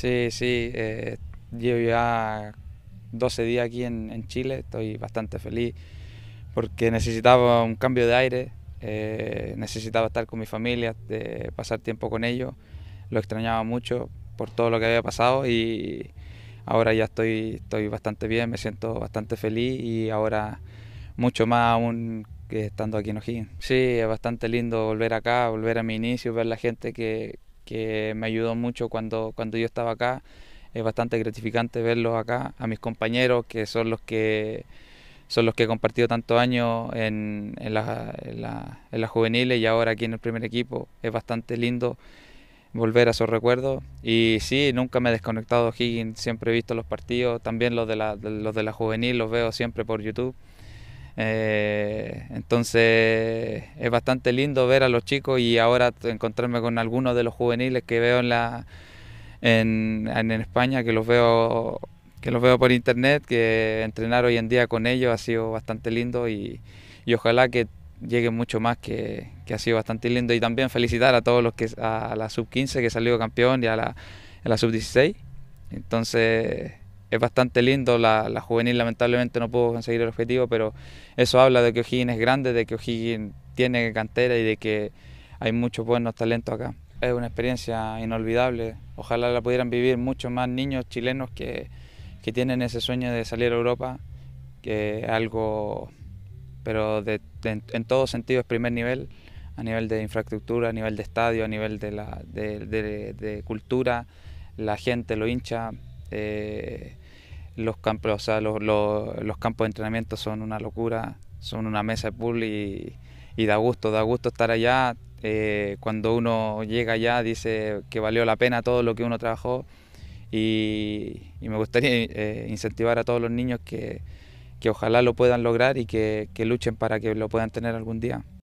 Sí, sí, eh, llevo ya 12 días aquí en, Chile, estoy bastante feliz porque necesitaba un cambio de aire, eh, necesitaba estar con mi familia, de pasar tiempo con ellos, lo extrañaba mucho por todo lo que había pasado y ahora ya estoy, estoy bastante bien, me siento bastante feliz y ahora mucho más aún que estando aquí en O'Higgins. Sí, es bastante lindo volver acá, volver a mi inicio, ver la gente que, que me ayudó mucho cuando, yo estaba acá. Es bastante gratificante verlos acá, a mis compañeros que son los que son los que he compartido tantos años en, las la, en juveniles y ahora aquí en el primer equipo. Es bastante lindo volver a esos recuerdos. Y sí, nunca me he desconectado de Higgins, siempre he visto los partidos, también los de la, los de la juvenil los veo siempre por YouTube. Eh, entonces es bastante lindo ver a los chicos y ahora encontrarme con algunos de los juveniles que veo en la en, en España, que los veo que los veo por internet, que entrenar hoy en día con ellos ha sido bastante lindo y, y ojalá que lleguen mucho más, que, que, ha sido bastante lindo. Y también felicitar a todos los que, a la sub-15 que salió campeón y a la, la sub-16. Entonces, es bastante lindo. La, juvenil lamentablemente no pudo conseguir el objetivo, pero eso habla de que O'Higgins es grande, de que O'Higgins tiene cantera y de que hay muchos buenos talentos acá. Es una experiencia inolvidable. Ojalá la pudieran vivir muchos más niños chilenos que, que tienen ese sueño de salir a Europa, que algo, pero en todo sentido es primer nivel a nivel de infraestructura, a nivel de estadio, a nivel de, la, cultura, la gente, lo hincha. Eh, los campos, los, campos de entrenamiento son una locura, son una mesa de pool y, da gusto, da gusto estar allá. Eh, cuando uno llega allá dice que valió la pena todo lo que uno trabajó y, me gustaría eh, incentivar a todos los niños que, ojalá lo puedan lograr y que luchen para que lo puedan tener algún día.